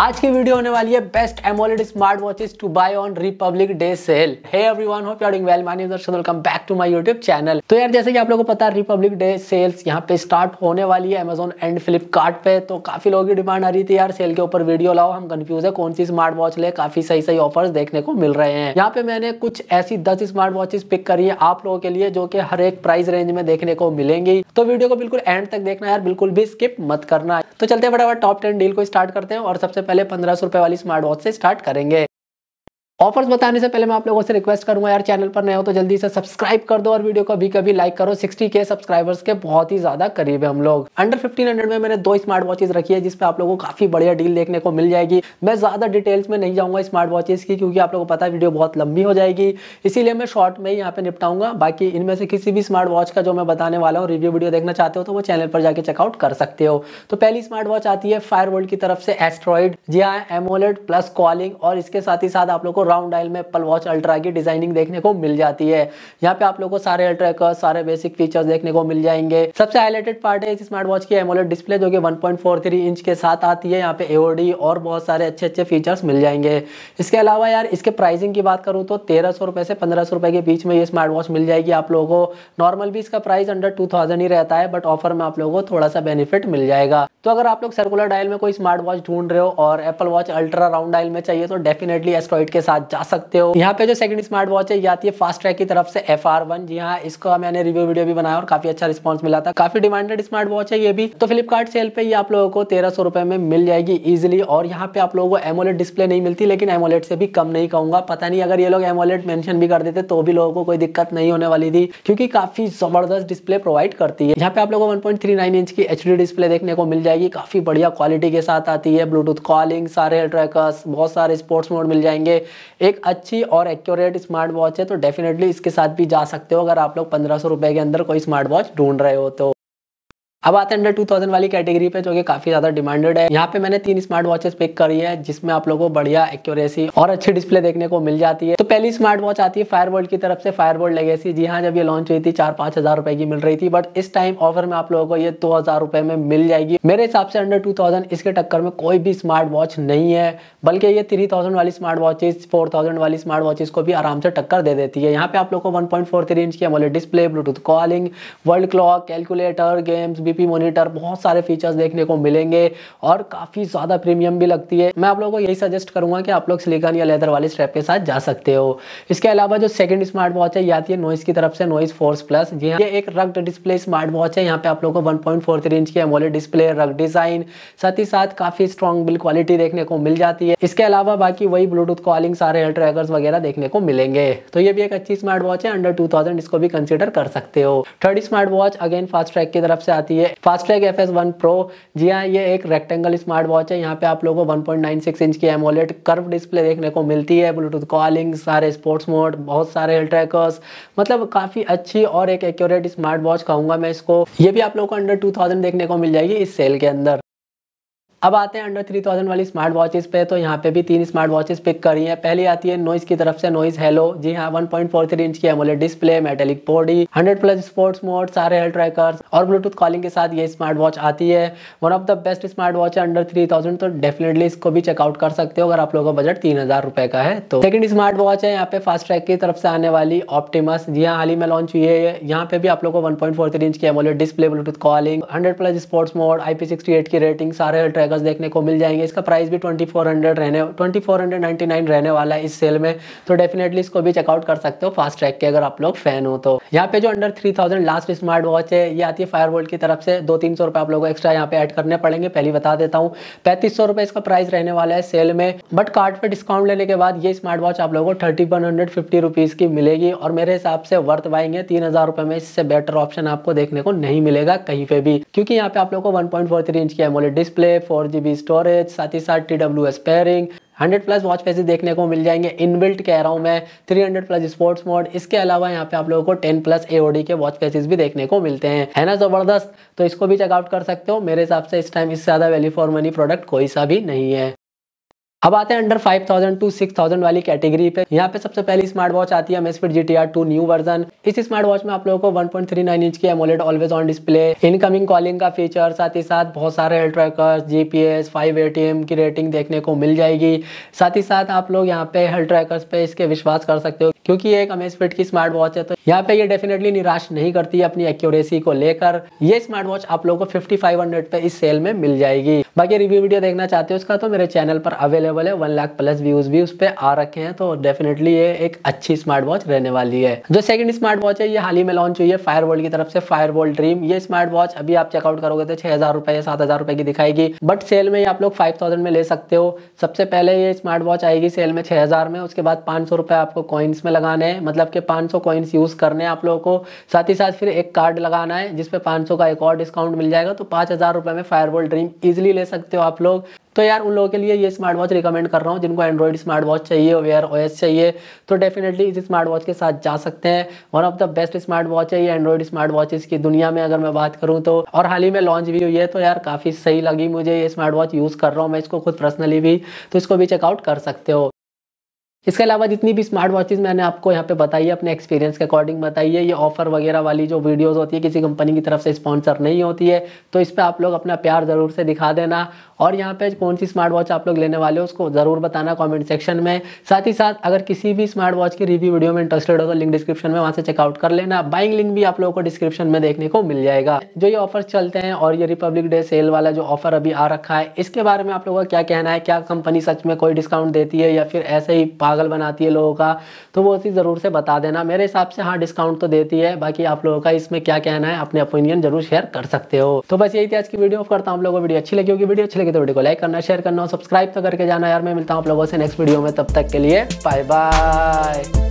आज की वीडियो होने वाली है best AMOLED smart watches to buy on republic day sale everyone hope you well my name welcome back to my YouTube channel तो यार जैसे कि आप लोगों को पता है रिपब्लिक डे सेल्स यहां पे स्टार्ट होने वाली है Amazon एंड फ्लिपकार्ट पे तो काफी लोगों की डिमांड आ रही थी यार सेल के ऊपर वीडियो लाओ हम कंफ्यूज है कौन सी स्मार्ट वॉच ले काफी सही सही ऑफर्स देखने को मिल रहे हैं यहाँ पे मैंने कुछ ऐसी दस स्मार्ट वॉचेस पिक करी है आप लोगों के लिए जो की हर एक प्राइस रेंज में देखने को मिलेंगी तो वीडियो को बिल्कुल एंड तक देखना यार बिल्कुल भी स्किप मत करना तो चलते फटाफट टॉप टेन डील को स्टार्ट करते हैं और सबसे पहले पंद्रह सौ रुपए वाली स्मार्ट वॉच से स्टार्ट करेंगे ऑफर्स बताने से पहले मैं आप लोगों से रिक्वेस्ट करूंगा यार चैनल पर नए हो तो जल्दी से सब्सक्राइब कर दो और वीडियो को अभी कभी लाइक करो 60 के सब्सक्राइबर्स के बहुत ही ज्यादा करीब है हम लोग अंडर 1500 में मैंने दो स्मार्ट वॉचेज रखी है जिसपे आप लोगों को काफी बढ़िया डील देखने को मिल जाएगी मैं ज्यादा डिटेल्स में नहीं जाऊंगा स्मार्ट वॉचेज की क्योंकि आप लोगों को पता है वीडियो बहुत लंबी हो जाएगी इसीलिए मैं शॉर्ट में ही यहाँ पे निपटाऊंगा बाकी इनमें से किसी भी स्मार्ट वॉच का जो मैं बताने वाला हूँ रिव्यू वीडियो देखना चाहते हो तो वो चैनल पर जाकर चेकआउट कर सकते हो तो पहली स्मार्ट वॉच आती है फायर की तरफ से एस्ट्रॉइड जी हाँ एमोलेट प्लस कॉलिंग और इसके साथ ही साथ आप लोग को राउंड डायल में एप्पल वॉच अल्ट्रा की डिजाइनिंग देखने को मिल जाती है यहाँ पे आप लोगों को सारे अल्ट्रा का सारे बेसिक फीचर्स देखने को मिल जाएंगे सबसे हाईलाइटेड पार्ट है इस स्मार्ट वॉच की एमोलेट डिस्प्ले जो कि 1.43 इंच के साथ आती है यहाँ पे एओडी और बहुत सारे अच्छे अच्छे फीचर्स मिल जाएंगे इसके अलावा यार इसके प्राइसिंग की बात करूँ तो तेरह से पंद्रह के बीच में ये स्मार्ट वॉच मिल जाएगी आप लोगों को नॉर्मल भी इसका प्राइस अंडर टू ही रहता है बट ऑफर में आप लोगों को थोड़ा सा बेनिफिट मिल जाएगा तो अगर आप लोग सर्कुलर डायल में कोई स्मार्ट वॉच ढूंढ रहे हो और Apple watch ultra round dial में चाहिए तो डेफिनेटली एस्ट्रॉइड के साथ जा सकते हो यहाँ पे जो सेकंड स्मार्ट वॉच है ये आती है फास्ट ट्रैक की तरफ से एफ आर वन जी हाँ इसका मैंने रिव्यू वीडियो भी बनाया और काफी अच्छा रिस्पॉन्स मिला था काफी डिमांडेड स्मार्ट वॉच है ये भी तो फ्लिपकार्ट सेल पे ये आप लोगों को तेरह सौ रुपए में मिल जाएगी इजिली और यहाँ पे आप लोगों को एमोलेट डिस्प्ले नहीं मिलती लेकिन एमोलेट से भी कम नहीं कहूंगा पता नहीं अगर ये लोग एमोलेट मेंशन भी कर देते तो भी लोगों को कोई दिक्कत नहीं होने वाली थी क्योंकि काफी जबरदस्त डिस्प्ले प्रोवाइड करती है यहाँ पे आप लोगों को वन इंच की एच डिस्प्ले देखने को मिल जाए जाएगी काफ़ी बढ़िया क्वालिटी के साथ आती है ब्लूटूथ कॉलिंग सारे ट्रैकर्स बहुत सारे स्पोर्ट्स मोड मिल जाएंगे एक अच्छी और एक्यूरेट स्मार्ट वॉच है तो डेफिनेटली इसके साथ भी जा सकते हो अगर आप लोग पंद्रह सौ के अंदर कोई स्मार्ट वॉच ढूंढ रहे हो तो अब आते हैं अंडर 2000 वाली कैटेगरी पे जो कि काफी ज्यादा डिमांडेड है यहाँ पे मैंने तीन स्मार्ट वॉचेस पिक करी है जिसमें आप लोगों को बढ़िया एक्यूरेसी और अच्छी डिस्प्ले देखने को मिल जाती है तो पहली स्मार्ट वॉच आती है फायरबोल्ट की तरफ से फायरबोल्ड लेगेसी जी हाँ जब ये लॉन्च हुई थी चार पांच हजार रुपए की मिल रही थी बट इस टाइम ऑफर में आप लोगों को ये दो हजार रुपए में मिल जाएगी मेरे हिसाब से अंडर टू थाउजेंड इसके टक्कर में कोई भी स्मार्ट वॉच नहीं है बल्कि ये थ्री थाउजेंड वाली स्मार्ट वॉचेज फोर थाउजेंड वाली स्मार्ट वॉचेज को भी आराम से टक्कर दे देती है यहाँ पे आप लोग को one point four three inch की display Bluetooth calling world clock calculator games BP monitor बहुत सारे फीचर्स देखने को मिलेंगे और काफ़ी ज़्यादा प्रीमियम भी लगती है मैं आप लोगों को यही सजेस्ट करूंगा कि आप लोग सिलिकॉन या लेदर वाले स्ट्रैप के साथ जा सकते हो इसके अलावा जो सेकंड स्मार्ट वॉच है ये आती है नॉइस की तरफ से नॉइस फोर्स प्लस ये एक रग्ड डिस्प्ले स्मार्ट वॉच है यहाँ पे आप लोग को वन इंच की एमोले डिस्प्ले रग डिजाइन साथ ही साथ काफ़ी स्ट्रॉन्ग बिल क्वालिटी देखने को मिल जाती है इसके अलावा बाकी वही ब्लूटूथ कॉलिंग सारे हेल्थ ट्रैकर्स वगैरह देखने को मिलेंगे तो ये भी एक अच्छी स्मार्ट वॉच है अंडर टू इसको भी कंसिडर कर सकते हो third smart watch again fast track की तरफ से आती है ये fast track F S one pro जी हाँ ये एक रेक्टेंगल स्मार्ट वॉच है यहाँ पे आप लोगों को 1.96 इंच की एमोलेट कर्व डिस्प्ले देखने को मिलती है ब्लूटूथ कॉलिंग सारे स्पोर्ट्स मोड बहुत सारे हिल ट्रैकर्स मतलब काफ़ी अच्छी और एक एक्यूरेट स्मार्ट वॉच कहूंगा मैं इसको ये भी आप लोगों को अंडर टू देखने को मिल जाएगी इस सेल के अंदर अब आते हैं अंडर थ्री थाउजेंड वाली स्मार्ट वॉचेस पे तो यहाँ पे भी तीन स्मार्ट वॉचेस पिक करी हैं पहली आती है नॉइस की तरफ से नॉइस हेलो जी हाँ 1.43 इंच की AMOLED display metallic body 100 plus sports mode सारे हेल्थ ट्रैकर्स और ब्लूटूथ कॉलिंग के साथ ये स्मार्ट वॉच आती है one of the best smart watch है अंडर थ्री थाउजेंड तो डेफिनेटली इसको भी चेकआउट कर सकते हो अगर आप लोगों का बजट तीन हजार रुपए का है तो सेकंड स्मार्ट वॉच है यहाँ पे फास्ट ट्रैक की तरफ से आने वाली ऑप्टिमस जी हाँ हाल ही में लॉन्च हुई है यहाँ पे भी आप लोगों को वन इंच की AMOLED display Bluetooth calling hundred plus sports mode आई की रेटिंग सारे हेल्थ क्रैकर्स देखने को मिल जाएंगे इसका प्राइस भी ट्वेंटी फोर हंड्रेड रहने twenty four hundred ninety nine रहने वाला है इस सेल में तो डेफिनेटली इसको भी चेकआउट कर सकते हो फास्ट ट्रैक के अगर आप लोग फैन हो तो यहाँ पे जो under three thousand last smart watch है ये आती है फायर की तरफ से दो तीन सौ रुपये आप लोगों को एक्स्ट्रा यहाँ पे ऐड करने पड़ेंगे पहले बता देता हूँ पैंतीस सौ रुपये इसका प्राइस रहने वाला है सेल में बट कार्ड पर डिस्काउंट लेने के बाद ये स्मार्ट वॉच आप लोगों को thirty one hundred fifty rupees की मिलेगी और मेरे हिसाब से वर्थ बाइंग है तीन हज़ार रुपये में इससे बेटर ऑप्शन आपको देखने को नहीं मिलेगा कहीं पे भी क्योंकि यहाँ पे आप लोगों को one point four three inch की AMOLED display four four G B storage साथ ही साथ T W S pairing hundred plus watch faces देखने को मिल जाएंगे इनबिल्ट कह रहा हूँ मैं three hundred plus sports mode इसके अलावा यहाँ पे आप लोगों को टेन प्लस एओडी के वॉच फेसिस भी देखने को मिलते हैं है ना ज़बरदस्त तो इसको भी चेकआउट कर सकते हो मेरे हिसाब से इस टाइम इससे ज़्यादा वैल्यू फॉर मनी प्रोडक्ट कोई सा भी नहीं है अब आते हैं अंडर 5000 टू 6000 वाली कैटेगरी पे यहाँ पे सबसे पहली स्मार्ट वॉच आती है Amazfit G T R two new version इस स्मार्ट वॉच में आप लोगों को 1.39 इंच की AMOLED always on display incoming calling का फीचर साथ ही साथ बहुत सारे health trackers GPS five ATM की रेटिंग देखने को मिल जाएगी साथ ही साथ आप लोग यहाँ पे हेल्ट ट्रैकर्स पे इसके विश्वास कर सकते हो क्योंकि ये एक अमेज की स्मार्ट वॉच है तो यहाँ पे ये डेफिनेटली निराश नहीं करती है अपनी एक्यूरेसी को लेकर ये स्मार्ट वॉच आप लोगों को 5500 पे इस सेल में मिल जाएगी बाकी रिव्यू वीडियो देखना चाहते हो उसका तो मेरे चैनल पर अवेलेबल है वन लाख प्लस व्यूज भी उस पर आ रखे हैं तो डेफिनेटली ये एक अच्छी स्मार्ट वॉच रहने वाली है जो सेकंड स्मार्ट वॉच है ये हाल ही में लॉन्च हुई है फायर की तरफ से फायर ड्रीम ये स्मार्ट वॉच अभी आप चेकआउट करोगे तो छह हजार रुपए या सात की दिखाएगी बट सेल में आप लोग फाइव में ले सकते हो सबसे पहले ये स्मार्ट वॉच आएगी सेल में छह में उसके बाद पांच आपको कॉइन्स में लगाने हैं मतलब कि 500 सौ कॉइन्स यूज़ करने हैं आप लोगों को साथ ही साथ फिर एक कार्ड लगाना है जिसपे 500 का एक और डिस्काउंट मिल जाएगा तो पाँच हज़ार रुपये में फायरबॉल ड्रीम ईजिली ले सकते हो आप लोग तो यार उन लोगों के लिए ये स्मार्ट वॉच रिकमेंड कर रहा हूँ जिनको एंड्रॉइड स्मार्ट वॉच चाहिए वेयर ओ चाहिए तो डेफिनेटली इस स्मार्ट वॉच के साथ जा सकते हैं one of the best smart watch है ये एंड्रॉइड स्मार्ट वॉचेस की दुनिया में अगर मैं बात करूँ तो और हाल ही में लॉन्च भी हुई है तो यार काफ़ी सही लगी मुझे ये स्मार्ट वॉच यूज़ कर रहा हूँ मैं इसको खुद पर्सनली भी तो इसको भी चेकआउट कर सकते हो इसके अलावा जितनी भी स्मार्ट वॉचेज़ मैंने आपको यहाँ पे बताई है अपने एक्सपीरियंस के अकॉर्डिंग बताई है ये ऑफर वगैरह वाली जो वीडियोस होती है किसी कंपनी की तरफ से स्पॉन्सर नहीं होती है तो इस पर आप लोग अपना प्यार ज़रूर से दिखा देना और यहाँ पे कौन सी स्मार्ट वॉच आप लोग लेने वाले हो उसको ज़रूर बताना कॉमेंट सेक्शन में साथ ही साथ अगर किसी भी स्मार्ट वॉच की रिव्यू वीडियो में इंटरेस्टेड हो तो लिंक डिस्क्रिप्शन में वहाँ से चेकआउट कर लेना बाइंग लिंक भी आप लोगों को डिस्क्रिप्शन में देखने को मिल जाएगा जो ये ऑफर चलते हैं और ये रिपब्लिक डे सेल वाला जो ऑफर अभी आ रखा है इसके बारे में आप लोगों का क्या कहना है क्या कंपनी सच में कोई डिस्काउंट देती है या फिर ऐसे ही पागल बनाती है लोगों का तो वो चीज़ ज़रूर से बता देना मेरे हिसाब से हाँ डिस्काउंट तो देती है बाकी आप लोगों का इसमें क्या कहना है अपने ओपिनियन जरूर शेयर कर सकते हो तो बस यही थी आज की वीडियो करता हूँ आप लोगों को वीडियो अच्छी लगी होगी वीडियो अच्छी लगी तो वीडियो को लाइक करना शेयर करना सब्सक्राइब तो करके जाना यार मैं मिलता हूँ आप लोगों से नेक्स्ट वीडियो में तब तक के लिए बाय बाय